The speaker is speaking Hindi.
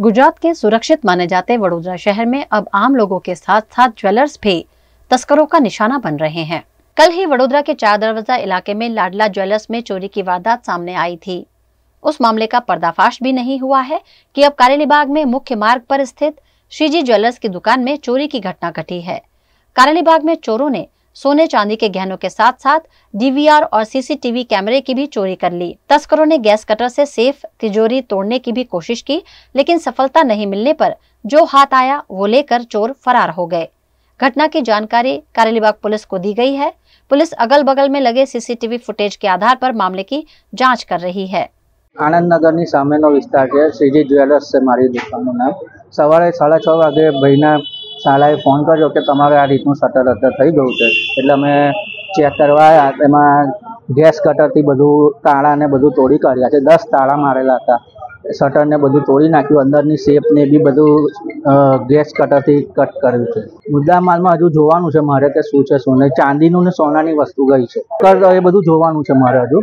गुजरात के सुरक्षित माने जाते वडोदरा शहर में अब आम लोगों के साथ साथ ज्वेलर्स भी तस्करों का निशाना बन रहे हैं कल ही वडोदरा के चार दरवाजा इलाके में लाडला ज्वेलर्स में चोरी की वारदात सामने आई थी उस मामले का पर्दाफाश भी नहीं हुआ है कि अब कारेलीबाग में मुख्य मार्ग पर स्थित श्रीजी ज्वेलर्स की दुकान में चोरी की घटना घटी है कारेलीबाग में चोरों ने सोने चांदी के गहनों के साथ साथ डीवीआर और सीसीटीवी कैमरे की भी चोरी कर ली तस्करों ने गैस कटर से सेफ तिजोरी तोड़ने की भी कोशिश की लेकिन सफलता नहीं मिलने पर जो हाथ आया वो लेकर चोर फरार हो गए घटना की जानकारी कारेलीबाग पुलिस को दी गई है पुलिस अगल बगल में लगे सीसीटीवी फुटेज के आधार पर मामले की जांच कर रही है आनंद नगर સામેનો વિસ્તાર છે સીજી જ્વેલર્સ છે શાળાએ ફોન કર્યો કે તમારે આ રીતનું શટર રદ થઈ ગયું છે એટલે અમે ચેક કરવા એમાં ગેસ કટરથી બધું તાળાને બધું તોડી કાઢ્યા છે દસ તાળા મારેલા હતા શટરને બધું તોડી નાખ્યું અંદરની શેપને બી બધું ગેસ કટરથી કટ કર્યું છે મુદ્દા માલમાં હજુ જોવાનું છે મારે કે શું છે શું નહીં ચાંદીનું ને સોનાની વસ્તુ ગઈ છે એ બધું જોવાનું છે મારે હજુ